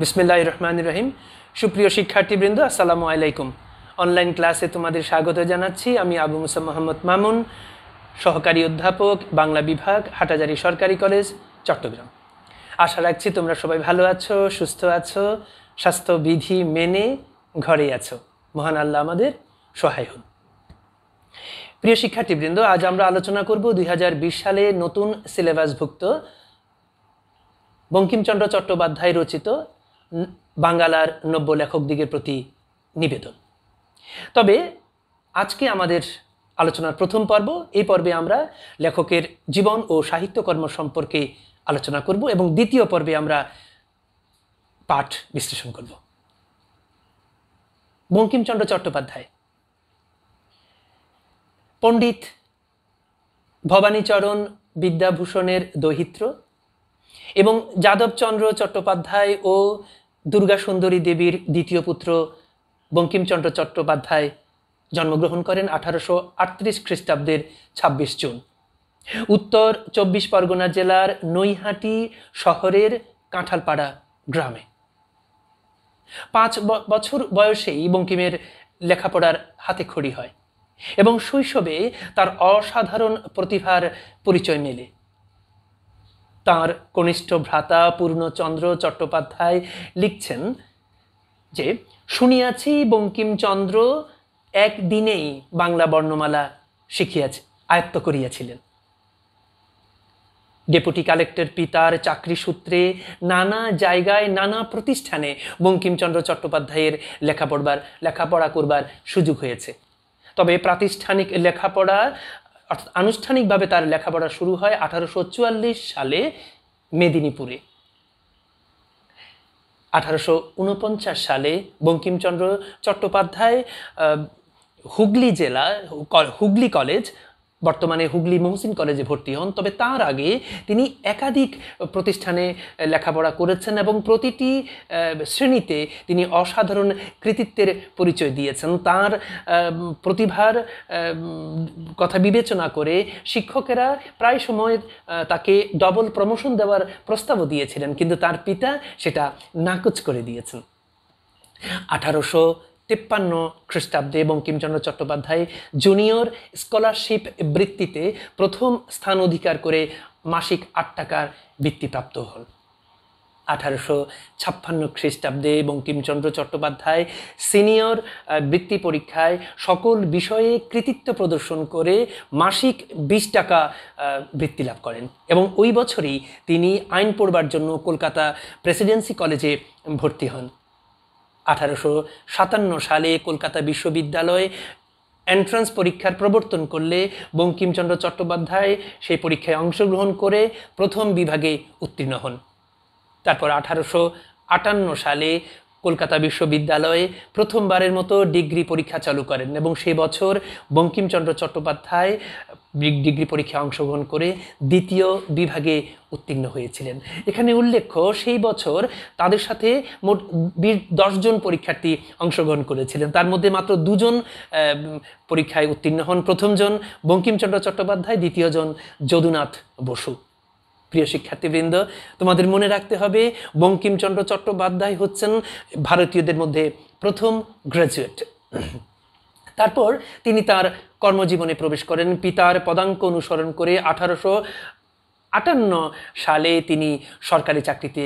বিসমিল্লাহ রহমান রহিম সুপ্রিয় শিক্ষার্থীবৃন্দ আসসালামু আলাইকুম অনলাইন ক্লাসে তোমাদের স্বাগত জানাচ্ছি আমি আবু মুসা মোহাম্মদ মামুন সহকারী অধ্যাপক বাংলা বিভাগ হাটাজারি সরকারি কলেজ চট্টগ্রাম আশা রাখছি তোমরা সবাই ভালো আছো সুস্থ আছো স্বাস্থ্যবিধি মেনে ঘরে আছো মহান আল্লাহ আমাদের সহায় হন প্রিয় শিক্ষার্থীবৃন্দ আজ আমরা আলোচনা করব দুই সালে নতুন সিলেবাসভুক্ত বঙ্কিমচন্দ্র চট্টোপাধ্যায় রচিত বাঙ্গালার নব্য লেখকদিগের প্রতি নিবেদন তবে আজকে আমাদের আলোচনার প্রথম পর্ব এই পর্বে আমরা লেখকের জীবন ও সাহিত্যকর্ম সম্পর্কে আলোচনা করব এবং দ্বিতীয় পর্বে আমরা পাঠ বিশ্লেষণ করব বঙ্কিমচন্দ্র চট্টোপাধ্যায় পণ্ডিত ভবানীচরণ বিদ্যাভূষণের দৈহিত্র এবং যাদবচন্দ্র চট্টোপাধ্যায় ও দুর্গাসুন্দরী দেবীর দ্বিতীয় পুত্র বঙ্কিমচন্দ্র চট্টোপাধ্যায় জন্মগ্রহণ করেন আঠারোশো আটত্রিশ খ্রিস্টাব্দের ছাব্বিশ জুন উত্তর চব্বিশ পরগনা জেলার নৈহাটি শহরের কাঁঠালপাড়া গ্রামে পাঁচ বছর বয়সেই বঙ্কিমের লেখাপড়ার হাতে খড়ি হয় এবং শৈশবে তার অসাধারণ প্রতিভার পরিচয় মেলে তার কনিষ্ঠ ভ্রাতা পূর্ণচন্দ্র চট্টোপাধ্যায় লিখছেন যে শুনিয়াছি বঙ্কিমচন্দ্র একদিনেই বাংলা বর্ণমালা শিখিয়াছে আয়ত্ত করিয়াছিলেন ডেপুটি কালেক্টর পিতার চাকরি সূত্রে নানা জায়গায় নানা প্রতিষ্ঠানে বঙ্কিমচন্দ্র চট্টোপাধ্যায়ের লেখা পড়বার লেখাপড়া করবার সুযোগ হয়েছে তবে প্রাতিষ্ঠানিক লেখাপড়া অর্থাৎ আনুষ্ঠানিকভাবে তার লেখাপড়া শুরু হয় আঠারোশো সালে মেদিনীপুরে আঠারোশো সালে বঙ্কিমচন্দ্র চট্টোপাধ্যায় হুগলি জেলা হুগলি কলেজ বর্তমানে হুগলি মহসিন কলেজে ভর্তি হন তবে তার আগে তিনি একাধিক প্রতিষ্ঠানে লেখাপড়া করেছেন এবং প্রতিটি শ্রেণীতে তিনি অসাধারণ কৃতিত্বের পরিচয় দিয়েছেন তার প্রতিভার কথা বিবেচনা করে শিক্ষকেরা প্রায় সময় তাকে ডবল প্রমোশন দেওয়ার প্রস্তাবও দিয়েছিলেন কিন্তু তার পিতা সেটা নাকচ করে দিয়েছেন আঠারোশো তিপ্পান্ন খ্রিস্টাব্দে বঙ্কিমচন্দ্র চট্টোপাধ্যায় জুনিয়র স্কলারশিপ বৃত্তিতে প্রথম স্থান অধিকার করে মাসিক আট টাকার বৃত্তিপ্রাপ্ত হন আঠারোশো ছাপ্পান্ন খ্রিস্টাব্দে বঙ্কিমচন্দ্র চট্টোপাধ্যায় সিনিয়র বৃত্তি পরীক্ষায় সকল বিষয়ে কৃতিত্ব প্রদর্শন করে মাসিক বিশ টাকা বৃত্তি লাভ করেন এবং ওই বছরই তিনি আইন পড়বার জন্য কলকাতা প্রেসিডেন্সি কলেজে ভর্তি হন আঠারোশো সাতান্ন সালে কলকাতা বিশ্ববিদ্যালয়ে এন্ট্রান্স পরীক্ষার প্রবর্তন করলে বঙ্কিমচন্দ্র চট্টোপাধ্যায় সেই পরীক্ষায় অংশগ্রহণ করে প্রথম বিভাগে উত্তীর্ণ হন তারপর আঠারোশো আটান্ন সালে কলকাতা বিশ্ববিদ্যালয়ে প্রথমবারের মতো ডিগ্রি পরীক্ষা চালু করেন এবং সে বছর বঙ্কিমচন্দ্র চট্টোপাধ্যায় মিড ডিগ্রি পরীক্ষায় অংশগ্রহণ করে দ্বিতীয় বিভাগে উত্তীর্ণ হয়েছিলেন এখানে উল্লেখ্য সেই বছর তাদের সাথে মোট বিশ দশজন পরীক্ষার্থী অংশগ্রহণ করেছিলেন তার মধ্যে মাত্র দুজন পরীক্ষায় উত্তীর্ণ হন প্রথমজন বঙ্কিমচন্দ্র চট্টোপাধ্যায় দ্বিতীয়জন যদুনাথ বসু প্রিয় শিক্ষার্থীবৃন্দ তোমাদের মনে রাখতে হবে বঙ্কিমচন্দ্র চট্টোপাধ্যায় হচ্ছেন ভারতীয়দের মধ্যে প্রথম গ্র্যাজুয়েট তারপর তিনি তার কর্মজীবনে প্রবেশ করেন পিতার পদাঙ্ক অনুসরণ করে আঠারোশো আটান্ন সালে তিনি সরকারি চাকরিতে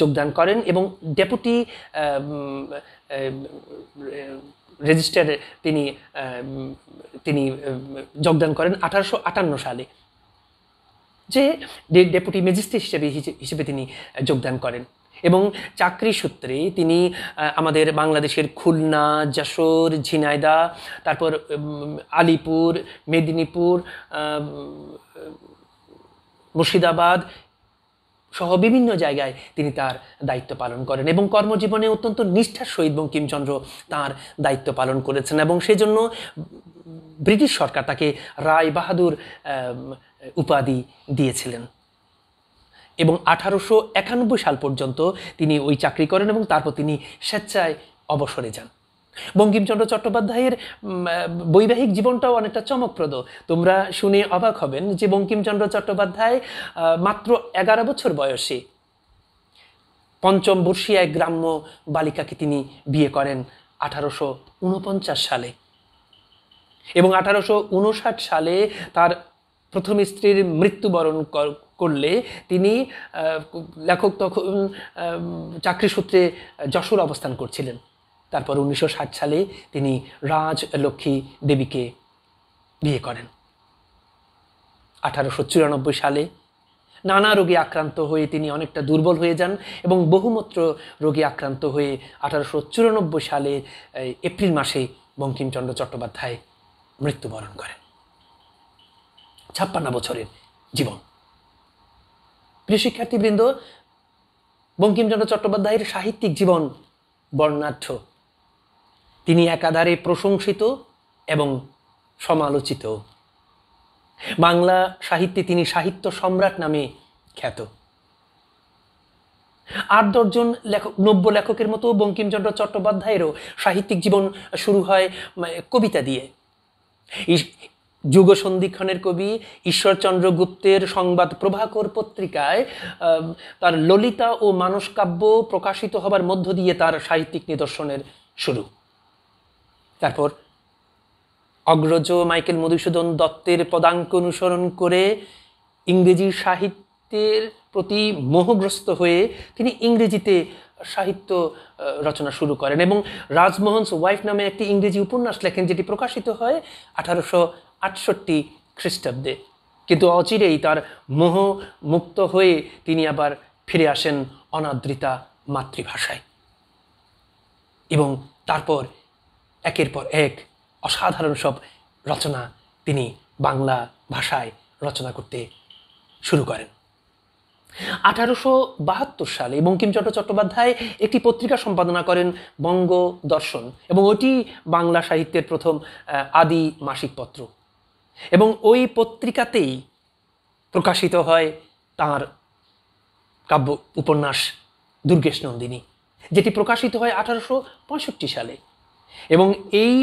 যোগদান করেন এবং ডেপুটি রেজিস্ট্রারে তিনি তিনি যোগদান করেন আঠারোশো আটান্ন সালে যে ডেপুটি ম্যাজিস্ট্রেট হিসেবে হিসেবে তিনি যোগদান করেন এবং চাকরি সূত্রে তিনি আমাদের বাংলাদেশের খুলনা যশোর ঝিনাইদা তারপর আলিপুর মেদিনীপুর মুর্শিদাবাদ সহ বিভিন্ন জায়গায় তিনি তার দায়িত্ব পালন করেন এবং কর্মজীবনে অত্যন্ত নিষ্ঠার সহিত বঙ্কিমচন্দ্র তার দায়িত্ব পালন করেছেন এবং সেজন্য ব্রিটিশ সরকার তাকে রায় বাহাদুর উপাধি দিয়েছিলেন এবং আঠারোশো একানব্বই সাল পর্যন্ত তিনি ওই চাকরি করেন এবং তারপর তিনি স্বেচ্ছায় অবসরে যান বঙ্কিমচন্দ্র চট্টোপাধ্যায়ের বৈবাহিক জীবনটাও অনেকটা চমকপ্রদ তোমরা শুনে অবাক হবেন যে বঙ্কিমচন্দ্র চট্টোপাধ্যায় মাত্র এগারো বছর বয়সে পঞ্চম বর্ষিয়ায় গ্রাম্য বালিকাকে তিনি বিয়ে করেন আঠারোশো সালে এবং আঠারোশো সালে তার প্রথম স্ত্রীর মৃত্যুবরণ করলে তিনি লেখক তখন চাকরি সূত্রে যশোর অবস্থান করছিলেন তারপর উনিশশো সালে তিনি রাজ লক্ষ্মী দেবীকে বিয়ে করেন আঠারোশো সালে নানা রোগে আক্রান্ত হয়ে তিনি অনেকটা দুর্বল হয়ে যান এবং বহুমাত্র রোগে আক্রান্ত হয়ে আঠারোশো চুরানব্বই সালে এপ্রিল মাসে বঙ্কিমচন্দ্র চট্টোপাধ্যায় মৃত্যুবরণ করেন ছাপ্পান্ন বছরের জীবন প্রিয় শিক্ষার্থীবৃন্দ বঙ্কিমচন্দ্র চট্টোপাধ্যায়ের সাহিত্যিক জীবন বর্ণাঢ্য তিনি একাধারে প্রশংসিত এবং সমালোচিত বাংলা সাহিত্যে তিনি সাহিত্য সম্রাট নামে খ্যাত আট দশজন লেখক নব্য লেখকের মতো বঙ্কিমচন্দ্র চট্টোপাধ্যায়েরও সাহিত্যিক জীবন শুরু হয় কবিতা দিয়ে যুগসন্ধিক্ষণের কবি ঈশ্বরচন্দ্র গুপ্তের সংবাদ প্রভাকর পত্রিকায় তার ললিতা ও মানস কাব্য প্রকাশিত হবার মধ্য দিয়ে তার সাহিত্যিক নিদর্শনের শুরু তারপর অগ্রজ মাইকেল মধুসূদন দত্তের পদাঙ্ক অনুসরণ করে ইংরেজি সাহিত্যের প্রতি মোহগ্রস্ত হয়ে তিনি ইংরেজিতে সাহিত্য রচনা শুরু করেন এবং রাজমোহনস ওয়াইফ নামে একটি ইংরেজি উপন্যাস লেখেন যেটি প্রকাশিত হয় আঠারোশো আটষট্টি খ্রিস্টাব্দে কিন্তু অচিরেই তার মোহ মুক্ত হয়ে তিনি আবার ফিরে আসেন অনাদৃতা মাতৃভাষায় এবং তারপর একের পর এক অসাধারণ সব রচনা তিনি বাংলা ভাষায় রচনা করতে শুরু করেন আঠারোশো বাহাত্তর সালে বঙ্কিমচন্দ্র চট্টোপাধ্যায় একটি পত্রিকা সম্পাদনা করেন বঙ্গ দর্শন এবং ওটি বাংলা সাহিত্যের প্রথম আদি মাসিক পত্র এবং ওই পত্রিকাতেই প্রকাশিত হয় তার কাব্য উপন্যাস দুর্গেশ নন্দিনী যেটি প্রকাশিত হয় আঠারোশো সালে এবং এই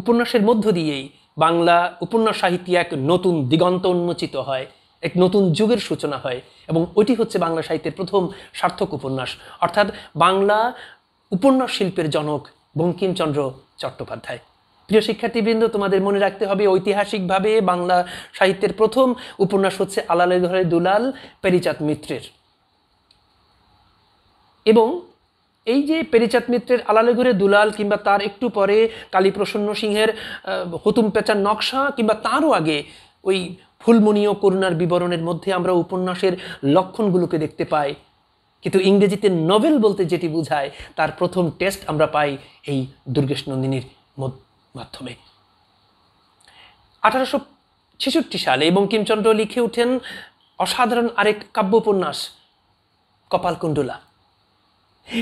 উপন্যাসের মধ্য দিয়েই বাংলা উপন্যাস সাহিত্যে এক নতুন দিগন্ত উন্মোচিত হয় এক নতুন যুগের সূচনা হয় এবং ওইটি হচ্ছে বাংলা সাহিত্যের প্রথম সার্থক উপন্যাস অর্থাৎ বাংলা উপন্যাস শিল্পের জনক বঙ্কিমচন্দ্র চট্টোপাধ্যায় প্রিয় শিক্ষার্থীবৃন্দ তোমাদের মনে রাখতে হবে ঐতিহাসিকভাবে বাংলা সাহিত্যের প্রথম উপন্যাস হচ্ছে আলালে ঘরে দুলাল পেরিচাঁদ মিত্রের এবং এই যে পেরিচাঁদ মিত্রের আলালে ঘরে দুলাল কিংবা তার একটু পরে কালীপ্রসন্ন সিংহের হতুম পেঁচার নকশা কিংবা তারও আগে ওই ফুলমণীয় করুণার বিবরণের মধ্যে আমরা উপন্যাসের লক্ষণগুলোকে দেখতে পাই কিন্তু ইংরেজিতে নভেল বলতে যেটি বোঝায় তার প্রথম টেস্ট আমরা পাই এই দুর্গেশ নন্দিনীর মধ্যে মাধ্যমে আঠারোশো ছেষট্টি সালে বঙ্কিমচন্দ্র লিখে উঠেন অসাধারণ আরেক কাব্যোপন্যাস কপালকুণ্ডুলা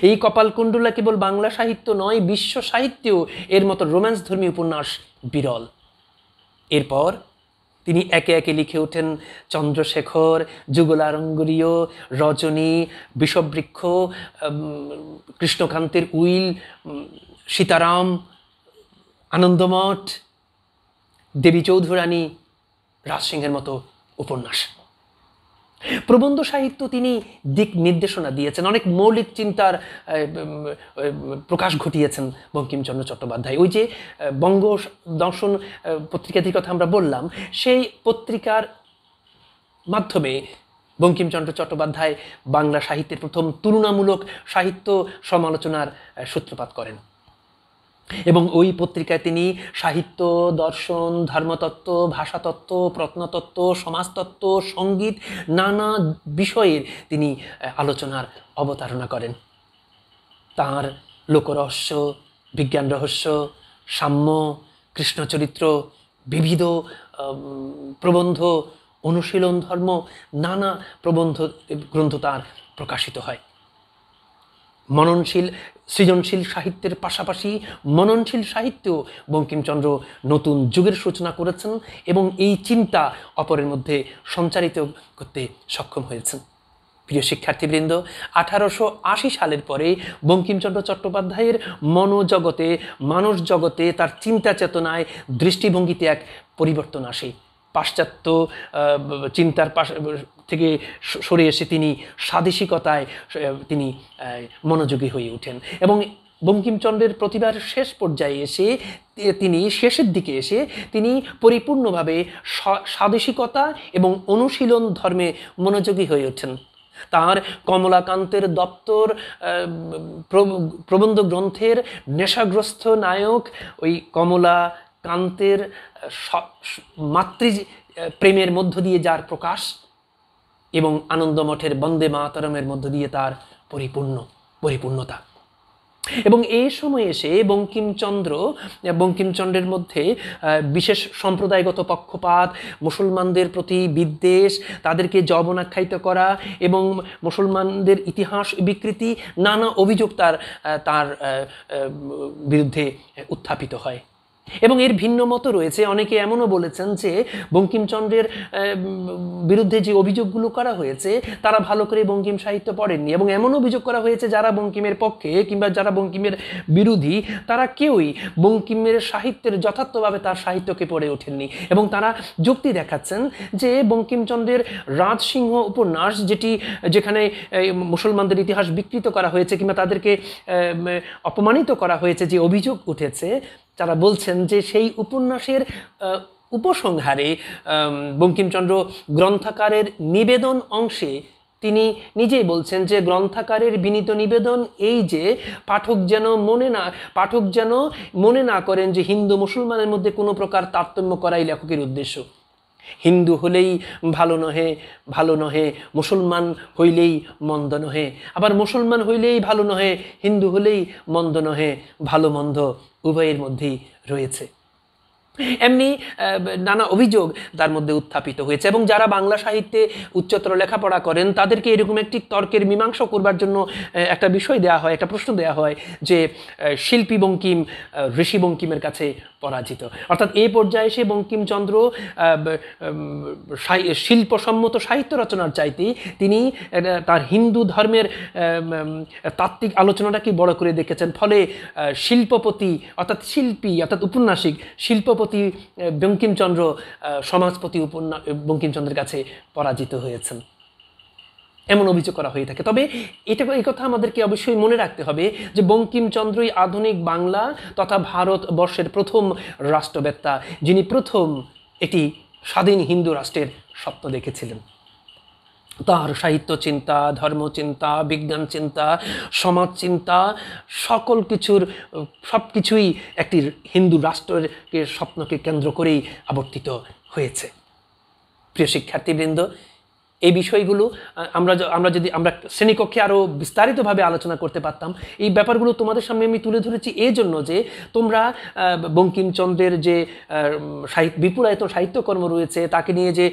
এই কপালকুণ্ডুলা কেবল বাংলা সাহিত্য নয় বিশ্ব সাহিত্যেও এর মতো রোম্যান্স ধর্মী উপন্যাস বিরল এরপর তিনি একে একে লিখে ওঠেন চন্দ্রশেখর যুগলারঙ্গরীয় রজনী বিষবৃক্ষ কৃষ্ণকান্তের উইল সীতারাম আনন্দমঠ দেবী চৌধুরানী রাজসিংহের মতো উপন্যাস প্রবন্ধ সাহিত্য তিনি দিক নির্দেশনা দিয়েছেন অনেক মৌলিক চিন্তার প্রকাশ ঘটিয়েছেন বঙ্কিমচন্দ্র চট্টোপাধ্যায় ওই যে বঙ্গ দর্শন পত্রিকাটির কথা আমরা বললাম সেই পত্রিকার মাধ্যমে বঙ্কিমচন্দ্র চট্টোপাধ্যায় বাংলা সাহিত্যের প্রথম তুলনামূলক সাহিত্য সমালোচনার সূত্রপাত করেন এবং ওই পত্রিকায় তিনি সাহিত্য দর্শন ধর্মতত্ত্ব ভাষাতত্ত্ব প্রত্নতত্ত্ব সমাজতত্ত্ব সঙ্গীত নানা বিষয়ের তিনি আলোচনার অবতারণা করেন তাঁর লোকরহস্য বিজ্ঞান রহস্য সাম্য কৃষ্ণচরিত্র বিবিধ প্রবন্ধ অনুশীলন ধর্ম নানা প্রবন্ধ গ্রন্থ তার প্রকাশিত হয় মননশীল সৃজনশীল সাহিত্যের পাশাপাশি মননশীল সাহিত্যেও বঙ্কিমচন্দ্র নতুন যুগের সূচনা করেছেন এবং এই চিন্তা অপরের মধ্যে সঞ্চারিত করতে সক্ষম হয়েছেন প্রিয় শিক্ষার্থীবৃন্দ আঠারোশো আশি সালের পরে বঙ্কিমচন্দ্র চট্টোপাধ্যায়ের মনোজগতে মানুষ জগতে তার চিন্তা চেতনায় দৃষ্টিভঙ্গিতে এক পরিবর্তন আসে পাশ্চাত্য চিন্তার পাশ থেকে সরে এসে তিনি স্বাদেশিকতায় তিনি মনোযোগী হয়ে ওঠেন এবং বঙ্কিমচন্দ্রের প্রতিভার শেষ পর্যায়ে এসে তিনি শেষের দিকে এসে তিনি পরিপূর্ণভাবে স্বাদেশিকতা এবং অনুশীলন ধর্মে মনোযোগী হয়ে ওঠেন তার কমলাকান্তের দপ্তর প্রবন্ধ গ্রন্থের নেশাগ্রস্ত নায়ক ওই কমলা কান্তের মাতৃ প্রেমের মধ্য দিয়ে যার প্রকাশ এবং আনন্দমঠের বন্দে মাতরমের মধ্য দিয়ে তার পরিপূর্ণ পরিপূর্ণতা এবং এই সময়ে এসে বঙ্কিমচন্দ্র বঙ্কিমচন্দ্রের মধ্যে বিশেষ সম্প্রদায়গত পক্ষপাত মুসলমানদের প্রতি বিদ্বেষ তাদেরকে যবনাখ্যায়িত করা এবং মুসলমানদের ইতিহাস বিকৃতি নানা অভিযোগ তার তার বিরুদ্ধে উত্থাপিত হয় এবং এর ভিন্ন মতো রয়েছে অনেকে এমনও বলেছেন যে বঙ্কিমচন্দ্রের বিরুদ্ধে যে অভিযোগগুলো করা হয়েছে তারা ভালো করে বঙ্কিম সাহিত্য পড়েননি এবং এমন অভিযোগ করা হয়েছে যারা বঙ্কিমের পক্ষে কিংবা যারা বঙ্কিমের বিরোধী তারা কেউই বঙ্কিমের সাহিত্যের যথার্থভাবে তার সাহিত্যকে পড়ে ওঠেননি এবং তারা যুক্তি দেখাচ্ছেন যে বঙ্কিমচন্দ্রের রাজসিংহ উপন্যাস যেটি যেখানে মুসলমানদের ইতিহাস বিকৃত করা হয়েছে কিংবা তাদেরকে অপমানিত করা হয়েছে যে অভিযোগ উঠেছে যারা বলছেন যে সেই উপন্যাসের উপসংহারে বঙ্কিমচন্দ্র গ্রন্থাকারের নিবেদন অংশে তিনি নিজেই বলছেন যে গ্রন্থাকারের বিনীত নিবেদন এই যে পাঠক যেন মনে না পাঠক যেন মনে না করেন যে হিন্দু মুসলমানের মধ্যে কোনো প্রকার তারতম্য করাই লেখকের উদ্দেশ্য হিন্দু হলেই ভালো নহে ভালো নহে মুসলমান হইলেই মন্দ নহে আবার মুসলমান হইলেই ভালো নহে হিন্দু হলেই মন্দ নহে ভালো মন্দ উভয়ের মধ্যেই রয়েছে এমনি নানা অভিযোগ তার মধ্যে উত্থাপিত হয়েছে এবং যারা বাংলা সাহিত্যে উচ্চতর লেখাপড়া করেন তাদেরকে এরকম একটি তর্কের মীমাংসা করবার জন্য একটা বিষয় দেয়া হয় একটা প্রশ্ন দেয়া হয় যে শিল্পী বঙ্কিম ঋষি বঙ্কিমের কাছে পরাজিত অর্থাৎ এই পর্যায়ে সে বঙ্কিমচন্দ্র শিল্পসম্মত সাহিত্য রচনার চাইতে তিনি তার হিন্দু ধর্মের তাত্ত্বিক আলোচনাটাকে বড় করে দেখেছেন ফলে শিল্পপতি অর্থাৎ শিল্পী অর্থাৎ উপন্যাসিক শিল্পপতি রঘুপতি বঙ্কিমচন্দ্র সমাজপতি উপন্যাস বঙ্কিমচন্দ্রের কাছে পরাজিত হয়েছেন এমন অভিযোগ করা হয়ে থাকে তবে এটা এই কথা আমাদেরকে অবশ্যই মনে রাখতে হবে যে বঙ্কিমচন্দ্রই আধুনিক বাংলা তথা ভারতবর্ষের প্রথম রাষ্ট্রবেত্তা যিনি প্রথম এটি স্বাধীন হিন্দু রাষ্ট্রের স্বপ্ন দেখেছিলেন তার সাহিত্য চিন্তা ধর্মচিন্তা বিজ্ঞান চিন্তা সমাজ চিন্তা সকল কিছুর সব কিছুই একটি হিন্দু রাষ্ট্রের স্বপ্নকে কেন্দ্র করেই আবর্তিত হয়েছে প্রিয় শিক্ষার্থীবৃন্দ এই বিষয়গুলো আমরা আমরা যদি আমরা শ্রেণীকক্ষে আরও বিস্তারিতভাবে আলোচনা করতে পারতাম এই ব্যাপারগুলো তোমাদের সামনে আমি তুলে ধরেছি এই জন্য যে তোমরা বঙ্কিমচন্দ্রের যে সাহিত্য বিপুলায়তন সাহিত্যকর্ম রয়েছে তাকে নিয়ে যে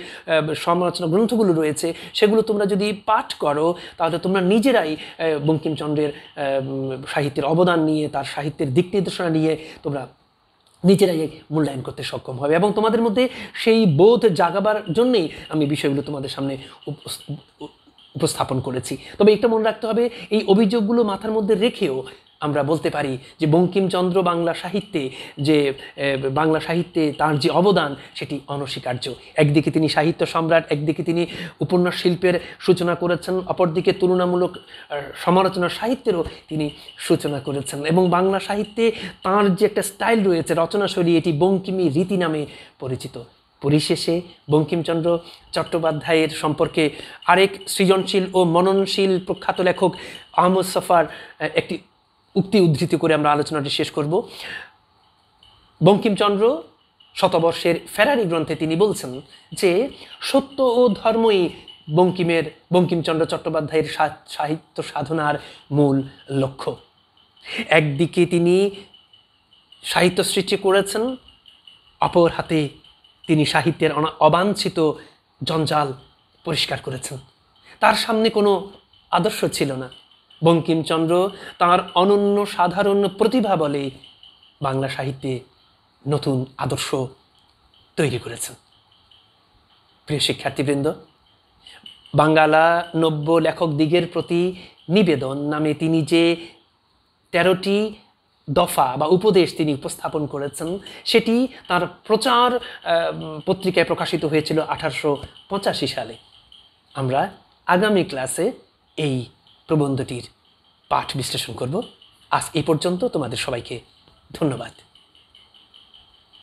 সমালোচনা গ্রন্থগুলো রয়েছে সেগুলো তোমরা যদি পাঠ করো তাহলে তোমরা নিজেরাই বঙ্কিমচন্দ্রের সাহিত্যের অবদান নিয়ে তার সাহিত্যের দিক নির্দেশনা নিয়ে তোমরা নিজেরাই মূল্যায়ন করতে সক্ষম হবে এবং তোমাদের মধ্যে সেই বোধ জাগাবার জন্যেই আমি বিষয়গুলো তোমাদের সামনে উপস্থাপন করেছি তবে এটা মনে রাখতে হবে এই অভিযোগগুলো মাথার মধ্যে রেখেও আমরা বলতে পারি যে বঙ্কিমচন্দ্র বাংলা সাহিত্যে যে বাংলা সাহিত্যে তার যে অবদান সেটি অনস্বীকার্য একদিকে তিনি সাহিত্য সম্রাট একদিকে তিনি উপন্যাস শিল্পের সূচনা করেছেন অপরদিকে তুলনামূলক সমালোচনা সাহিত্যেরও তিনি সূচনা করেছেন এবং বাংলা সাহিত্যে তাঁর যে একটা স্টাইল রয়েছে রচনাশৈলী এটি বঙ্কিমী রীতি নামে পরিচিত পরিশেষে বঙ্কিমচন্দ্র চট্টোপাধ্যায়ের সম্পর্কে আরেক সৃজনশীল ও মননশীল প্রখ্যাত লেখক আহমদ সফার একটি উক্তি উদ্ধৃতি করে আমরা আলোচনাটি শেষ করব বঙ্কিমচন্দ্র শতবর্ষের ফেরারি গ্রন্থে তিনি বলছেন যে সত্য ও ধর্মই বঙ্কিমের বঙ্কিমচন্দ্র চট্টোপাধ্যায়ের সাহিত্য সাধনার মূল লক্ষ্য একদিকে তিনি সাহিত্য সৃষ্টি করেছেন অপর হাতে তিনি সাহিত্যের অবাঞ্ছিত জঞ্জাল পরিষ্কার করেছেন তার সামনে কোনো আদর্শ ছিল না বঙ্কিমচন্দ্র তার অনন্য সাধারণ প্রতিভা বলে বাংলা সাহিত্যে নতুন আদর্শ তৈরি করেছেন প্রিয় শিক্ষার্থীবৃন্দ বাঙ্গালা নব্য লেখক দিগের প্রতি নিবেদন নামে তিনি যে তেরোটি দফা বা উপদেশ তিনি উপস্থাপন করেছেন সেটি তার প্রচার পত্রিকায় প্রকাশিত হয়েছিল আঠারোশো সালে আমরা আগামী ক্লাসে এই প্রবন্ধটির পাঠ বিশ্লেষণ করব আজ এই পর্যন্ত তোমাদের সবাইকে ধন্যবাদ